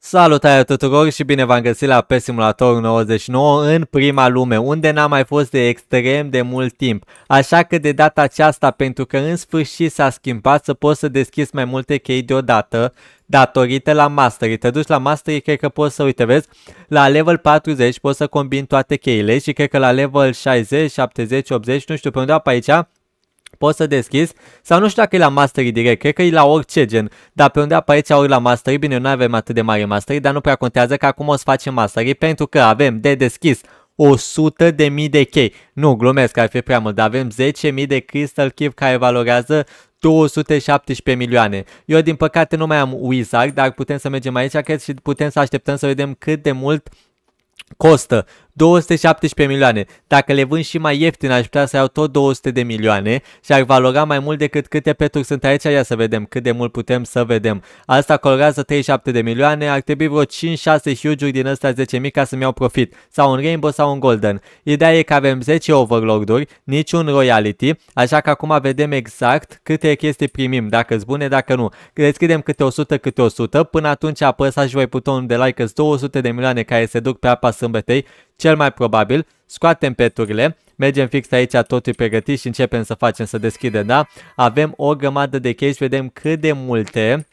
Salutare tuturor și bine v-am găsit la pe Simulator 99 în prima lume, unde n-am mai fost de extrem de mult timp. Așa că de data aceasta, pentru că în sfârșit s-a schimbat să poți să deschizi mai multe chei deodată, datorită la mastery. Te duci la mastery, cred că poți să, uite, vezi, la level 40 poți să combini toate cheile și cred că la level 60, 70, 80, nu știu, pe undeva pe aici, poți să deschizi sau nu știu dacă e la mastery direct, cred că e la orice gen, dar pe unde apare aici ori la mastery, bine, nu avem atât de mare mastery, dar nu prea contează că acum o să facem mastery pentru că avem de deschis 100.000 de mii de chei. Nu, glumesc, ar fi prea mult, dar avem 10.000 mii de Crystal Keep care valorează 217 milioane. Eu din păcate nu mai am Wizard, dar putem să mergem aici cred și putem să așteptăm să vedem cât de mult costă 217 milioane. Dacă le vând și mai ieftin, aș putea să iau tot 200 de milioane și ar valora mai mult decât câte peturi sunt aici. Ia să vedem cât de mult putem să vedem. Asta colorează 37 de milioane, ar trebui vreo 5-6 huge-uri din ăsta 10.000 ca să-mi iau profit. Sau un rainbow sau un golden. Ideea e că avem 10 overlord-uri, niciun royalty, așa că acum vedem exact câte chestii primim, dacă bune, dacă nu. Deschidem câte 100, câte 100, până atunci apăsați voi butonul de like, 200 de milioane care se duc pe apa sâmbetei cel mai probabil, scoatem peturile, mergem fix aici, totul pregătit și începem să facem să deschidem, da? Avem o grămadă de case vedem cât de multe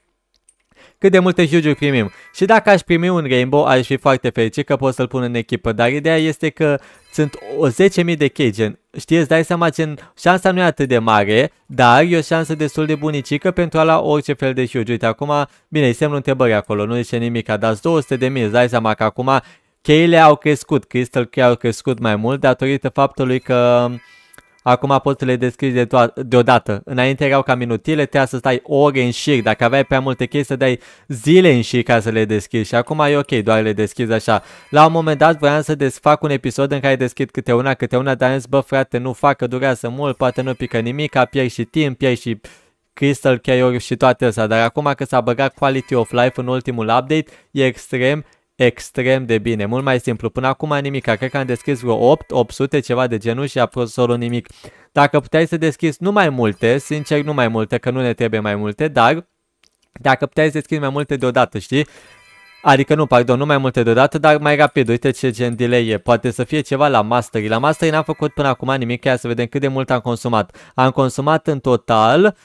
cât de multe jujuri primim. Și dacă aș primi un Rainbow, aș fi foarte fericit că pot să-l pun în echipă, dar ideea este că sunt o 10.000 de case. gen, știi, îți dai seama, ce, șansa nu e atât de mare, dar e o șansă destul de bunicică pentru a la orice fel de huge. Uite, acum, bine, e semnul întrebării acolo, nu zice nimic, dar 200 de mii, îți dai seama că acum cheile au crescut, crystal key au crescut mai mult datorită faptului că acum poți să le deschizi de deodată. Înainte erau cam minutile, trebuia să stai ore în șir, dacă aveai prea multe chei să dai zile în șir ca să le deschizi și acum e ok, doar le deschizi așa. La un moment dat voiam să desfac un episod în care deschid câte una, câte una, dar am zis, bă frate, nu fac, că durează mult, poate nu pică nimic, pierd și timp, pierd și Crystal Key și toate astea, dar acum că s-a băgat Quality of Life în ultimul update, e extrem extrem de bine, mult mai simplu. Până acum nimic, cred că am deschis vreo 8, 800, ceva de genul și a absolut nimic. Dacă puteai să deschizi nu mai multe, sincer nu mai multe, că nu ne trebuie mai multe, dar dacă puteai să deschizi mai multe deodată, știi? Adică nu, pardon, nu mai multe deodată, dar mai rapid, uite ce gen delay e. Poate să fie ceva la mastery. La mastery n-am făcut până acum nimic, ca să vedem cât de mult am consumat. Am consumat în total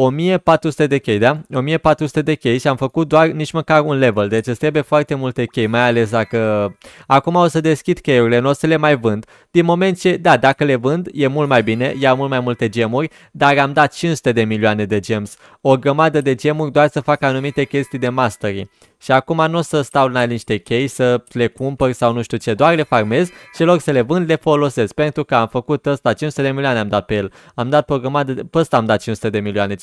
1400 de chei, da? 1400 de chei și am făcut doar nici măcar un level, deci îți trebuie foarte multe chei, mai ales dacă... Acum o să deschid cheiurile, nu o să le mai vând. Din moment ce, da, dacă le vând, e mult mai bine, ia mult mai multe gemuri, dar am dat 500 de milioane de gems, o grămadă de gemuri doar să fac anumite chestii de mastery. Și acum nu o să stau la niște chei, să le cumpăr sau nu știu ce, doar le farmez și loc să le vând, le folosesc. Pentru că am făcut ăsta, 500 de milioane am dat pe el. Am dat pe o grămadă, de, pe ăsta am dat 500 de milioane, 500-500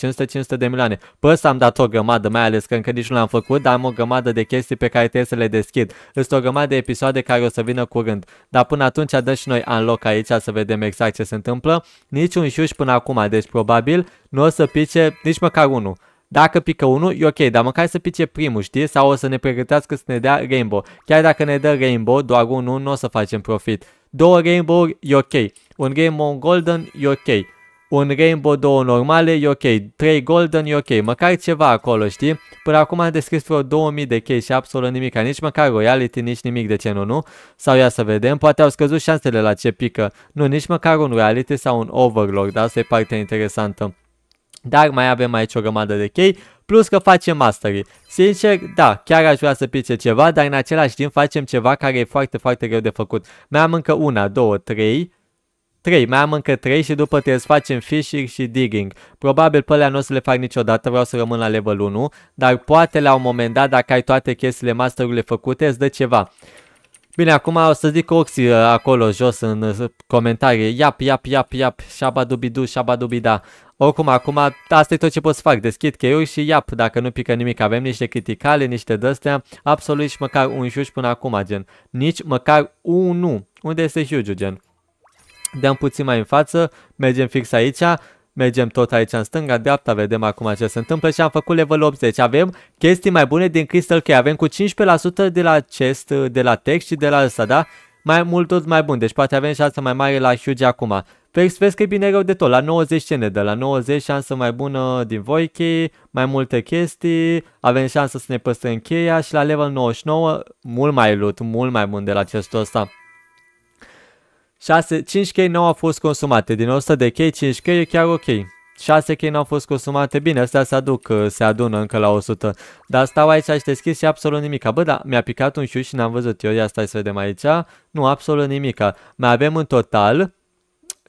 de milioane. Pe ăsta am dat o grămadă, mai ales că încă nici nu l-am făcut, dar am o grămadă de chestii pe care trebuie să le deschid. este o grămadă de episoade care o să vină curând. Dar până atunci dă și noi loc aici să vedem exact ce se întâmplă. Niciun șuș până acum, deci probabil nu o să pice nici măcar unul. Dacă pică unul, e ok, dar măcar să pice primul, știi? Sau o să ne pregătească să ne dea Rainbow. Chiar dacă ne dă Rainbow, doar unul, nu o să facem profit. Două rainbow e ok. Un Rainbow Golden, e ok. Un Rainbow, două normale, e ok. Trei Golden, e ok. Măcar ceva acolo, știi? Până acum am descris vreo 2000 de și absolut nimic Nici măcar royalty, nici nimic de ce nu, nu? Sau ia să vedem, poate au scăzut șansele la ce pică. Nu, nici măcar un Reality sau un Overlord, da? asta e partea interesantă. Dar mai avem aici o grămadă de chei, plus că facem mastery. Sincer, da, chiar aș vrea să pice ceva, dar în același timp facem ceva care e foarte, foarte greu de făcut. Mai am încă una, două, trei, 3, mai am încă 3 și după să facem fishing și digging. Probabil pe alea nu o să le fac niciodată, vreau să rămân la level 1, dar poate la un moment dat, dacă ai toate chestiile masterului făcute, îți dă ceva. Bine, acum o să zic Oxy uh, acolo jos în uh, comentarii. Iap, iap, iap, iap, shabadubidu, shabadubida. Oricum, acum, asta e tot ce pot să fac. Deschid cheiuri și iap, dacă nu pică nimic. Avem niște criticale, niște dăstea, absolut nici măcar un juj până acum, gen. Nici măcar unul. Unde este juju, gen? Dăm puțin mai în față, mergem fix aici. Mergem tot aici în stânga-dreapta, vedem acum ce se întâmplă și am făcut level 80. Avem chestii mai bune din Crystal Key. Avem cu 15% de la acest, de la text și de la ăsta, da? Mai mult tot mai bun, deci poate avem șansa mai mare la Huge acum. Vezi Express că e bine rău de tot, la 90 cene, de la 90 șansă mai bună din voi key, mai multe chestii, avem șansă să ne păstrăm cheia și la level 99 mult mai loot, mult mai bun de la acestul ăsta. 6, 5 chei nu au fost consumate. Din 100 de chei, 5 chei e chiar ok. 6 chei nu au fost consumate, bine, astea se aduc, uh, se adună încă la 100. Dar stau aici și deschis și absolut nimica. Bă, da, mi-a picat un șiu și n-am văzut eu, ia stai să vedem aici. Nu, absolut nimica. Mai avem în total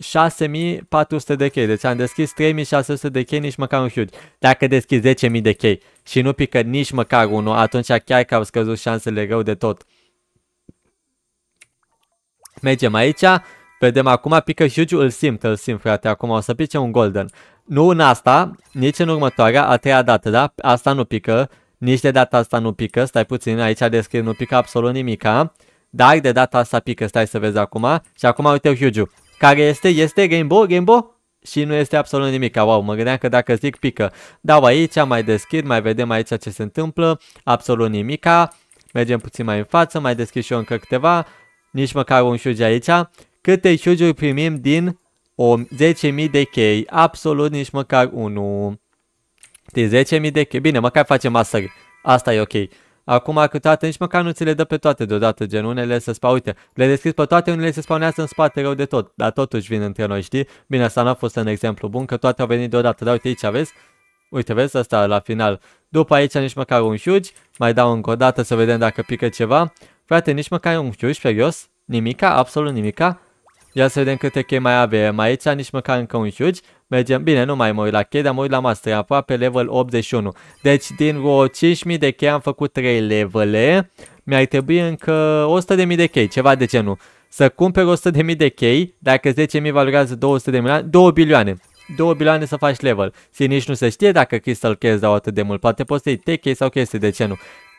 6400 de chei, deci am deschis 3600 de chei, nici măcar un huge. Dacă deschizi 10.000 de chei și nu pică nici măcar unul, atunci chiar că au scăzut șansele rău de tot. Mergem aici. Vedem acum, pică Juju, îl simt, îl simt, frate. Acum o să pice un golden. Nu în asta, nici în următoarea, a treia dată, da? Asta nu pică. Nici de data asta nu pică. Stai puțin, aici descrie nu pică absolut nimica. Dar de data asta pică, stai să vezi acum. Și acum uite Juju. Care este? Este Rainbow? Rainbow? și nu este absolut nimic. Wow, mă gândeam că dacă zic pică. Dau aici, mai deschid, mai vedem aici ce se întâmplă. Absolut nimica. Mergem puțin mai în față, mai deschid și eu încă câteva nici măcar un shuji aici. Câte shuji primim din o 10.000 de chei? Absolut nici măcar unul. De 10.000 de chei. Bine, măcar facem master. Asta e ok. Acum că toate, nici măcar nu ți le dă pe toate deodată, gen unele se spau, uite, le deschis pe toate, unele se spawnează în spate rău de tot, dar totuși vin între noi, știi? Bine, asta n-a fost un exemplu bun, că toate au venit deodată, dar uite aici, vezi? Uite, vezi asta la final. După aici nici măcar un huge, mai dau încă o dată să vedem dacă pică ceva. Frate, nici măcar un chiuș furios? Nimica? Absolut nimica? Ia să vedem câte chei mai avem aici, nici măcar încă un huge. Mergem, bine, nu mai mă uit la chei, dar mă uit la master, aproape level 81. Deci din vreo 5.000 de chei am făcut 3 levele. Mi-ar trebui încă 100.000 de chei, ceva de genul. Să cumperi 100.000 de chei, dacă 10.000 valorează 200 de milioane, 2 bilioane. 2 bilioane să faci level. Și nici nu se știe dacă Crystal Cares dau atât de mult. Poate poți să iei sau chestii, de ce nu?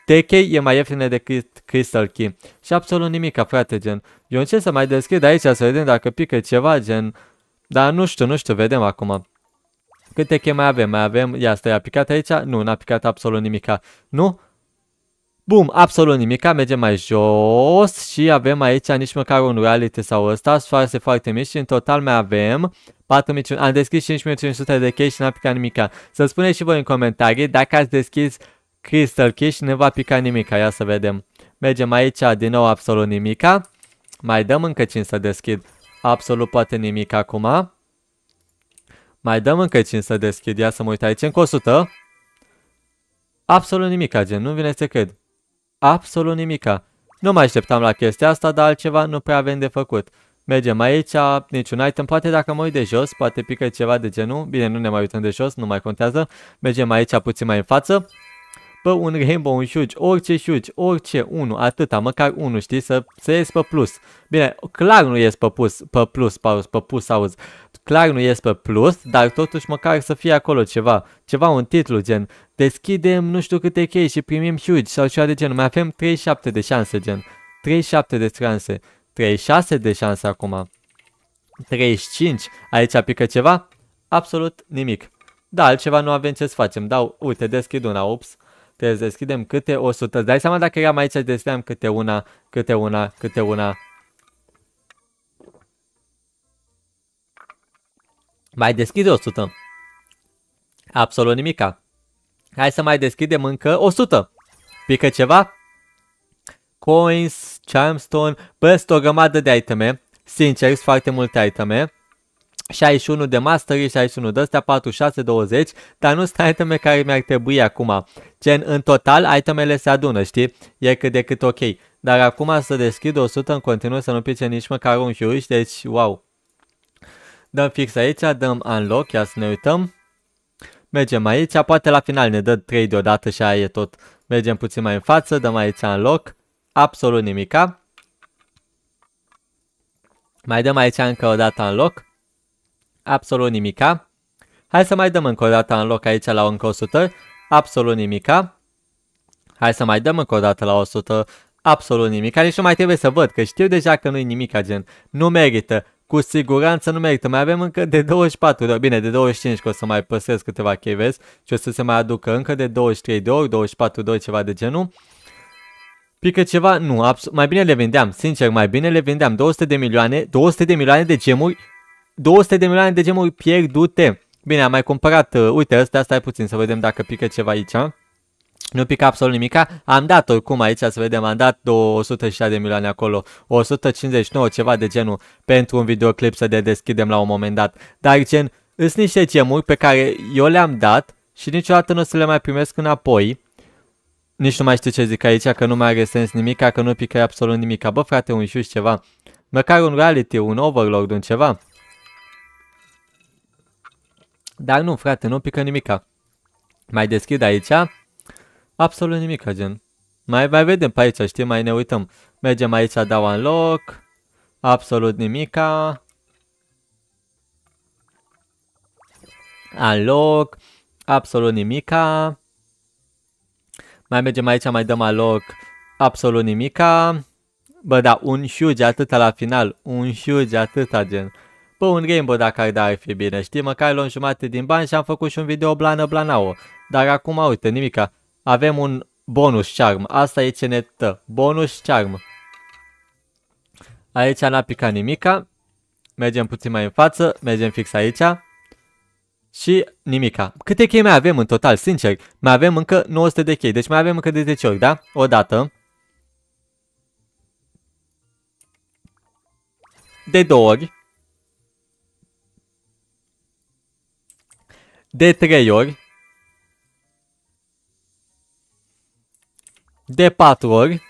TK e mai ieftină decât Crystal Key. Și absolut nimica, frate, gen. Eu încerc să mai deschid aici să vedem dacă pică ceva, gen... Dar nu știu, nu știu, vedem acum. Câte chei mai avem? Mai avem... Ia, stai, a picat aici? Nu, n-a picat absolut nimica. Nu? Bum, absolut nimica, mergem mai jos și avem aici nici măcar un reality sau ăsta, soarse foarte mici și în total mai avem 4500, am deschis 5500 de chei și n-am picat nimica. Să spuneți și voi în comentarii dacă ați deschis Crystal Key și ne va pica nimica, ia să vedem. Mergem aici, din nou absolut nimica. Mai dăm încă 5 să deschid. Absolut poate nimic acum. Mai dăm încă 5 să deschid. Ia să mă uit aici. Încă 100. Absolut nimic, gen. Nu vine să cred. Absolut nimica. Nu mai așteptam la chestia asta, dar altceva nu prea avem de făcut. Mergem aici, niciun item, poate dacă mă uit de jos, poate pică ceva de genul. Bine, nu ne mai uităm de jos, nu mai contează. Mergem aici puțin mai în față pe un rainbow, un șuci, orice șuci, orice, unu, atâta, măcar unu, știi, să, să ies pe plus. Bine, clar nu ies pe plus, pe plus, pauz, pe plus, auzi. Clar nu ies pe plus, dar totuși măcar să fie acolo ceva, ceva, un titlu, gen, deschidem nu știu câte chei și primim șuci sau ceva de gen. Mai avem 37 de șanse, gen, 37 de șanse, 36 de șanse acum, 35, aici pică ceva? Absolut nimic. Da, altceva nu avem ce să facem. Dau, uite, deschid una, ups. Te deschidem câte 100. dai seama dacă eram aici, deschideam câte una, câte una, câte una. Mai deschide 100. Absolut nimica. Hai să mai deschidem încă 100. Pică ceva? Coins, charmstone, bă, o grămadă de iteme. Sincer, sunt foarte multe iteme. 61 de mastery, 61 de astea, 46, 20, dar nu sunt iteme care mi-ar trebui acum. Gen, în total, itemele se adună, știi? E cât de cât ok. Dar acum să deschid 100 în continuu să nu pice nici măcar un huge, deci wow. Dăm fix aici, dăm unlock, ia să ne uităm. Mergem aici, poate la final ne dă 3 deodată și aia e tot. Mergem puțin mai în față, dăm aici unlock, absolut nimica. Mai dăm aici încă o dată unlock absolut nimica. Hai să mai dăm încă o dată în loc aici la încă 100, absolut nimica. Hai să mai dăm încă o dată la 100, absolut nimica. Nici nu mai trebuie să văd, că știu deja că nu-i nimica, gen, nu merită. Cu siguranță nu merită, mai avem încă de 24 de ori, bine, de 25 că o să mai păstrez câteva cheves și o să se mai aducă încă de 23 de ori, 24 de ori, ceva de genul. Pică ceva? Nu, mai bine le vindeam, sincer, mai bine le vindeam 200 de milioane, 200 de milioane de gemuri 200 de milioane de gemuri pierdute. Bine, am mai cumpărat, uh, uite, ăsta, stai puțin să vedem dacă pică ceva aici. Nu pică absolut nimica, am dat oricum aici să vedem, am dat 206 de milioane acolo, 159 ceva de genul pentru un videoclip să de deschidem la un moment dat. Dar gen, sunt niște gemuri pe care eu le-am dat și niciodată nu o să le mai primesc înapoi. Nici nu mai știu ce zic aici, că nu mai are sens nimica, că nu pică absolut nimica. Bă frate, un șuș ceva, măcar un reality, un overlord, un ceva. Dar nu, frate, nu pică nimica. Mai deschid aici? Absolut nimica, gen. Mai, mai vedem pe aici, știi, mai ne uităm. Mergem aici, dau în loc. Absolut nimica. În loc. Absolut nimica. Mai mergem aici, mai dăm loc. absolut nimica. Bă, da, un huge atâta la final. Un huge atâta, gen. Pe un rainbow dacă ar da ar fi bine, știi? Măcar luăm jumate din bani și am făcut și un video blană blanau. Dar acum, uite, nimica. Avem un bonus charm. Asta e ce ne tă. Bonus charm. Aici n-a picat nimica. Mergem puțin mai în față. Mergem fix aici. Și nimica. Câte chei mai avem în total, sincer? Mai avem încă 900 de chei. Deci mai avem încă de 10 ori, da? O dată. De două ori. de 3 ori, de 4 ori,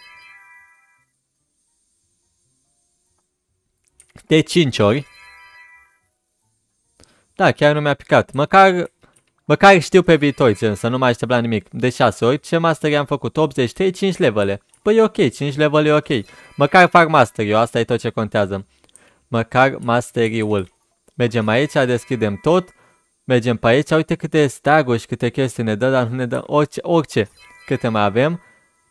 de 5 ori. Da, chiar nu mi-a picat. Măcar, măcar știu pe viitor, gen, să nu mai aștept la nimic. De 6 ori, ce mastery am făcut? 83, 5 levele. Păi e ok, 5 level e ok. Măcar fac mastery asta e tot ce contează. Măcar mastery-ul. Mergem aici, deschidem tot Mergem pe aici, uite câte staguri și câte chestii ne dă, dar nu ne dă orice, orice câte mai avem.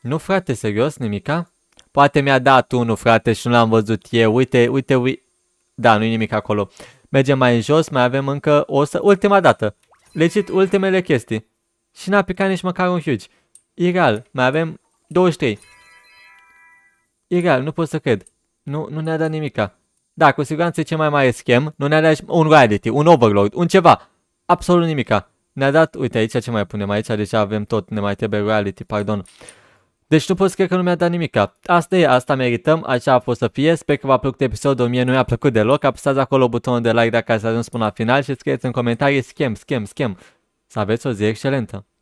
Nu frate, serios, nimica? Poate mi-a dat unul, frate, și nu l-am văzut eu. Uite, uite, uite. Da, nu-i nimic acolo. Mergem mai în jos, mai avem încă o să... Ultima dată. Legit, ultimele chestii. Și n-a picat nici măcar un huge. Ireal, mai avem 23. Ireal, nu pot să cred. Nu, nu ne-a dat nimica. Da, cu siguranță e cel mai mare schem. Nu ne-a dat un reality, un overlord, un ceva absolut nimica. Ne-a dat, uite aici ce mai punem, aici deja avem tot, ne mai trebuie reality, pardon. Deci nu pot să cred că nu mi-a dat nimica. Asta e, asta merităm, așa a fost să fie. Sper că v-a plăcut episodul, mie nu mi-a plăcut deloc. Apăsați acolo butonul de like dacă ați ajuns până la final și scrieți în comentarii schem, schem, schem. Să aveți o zi excelentă!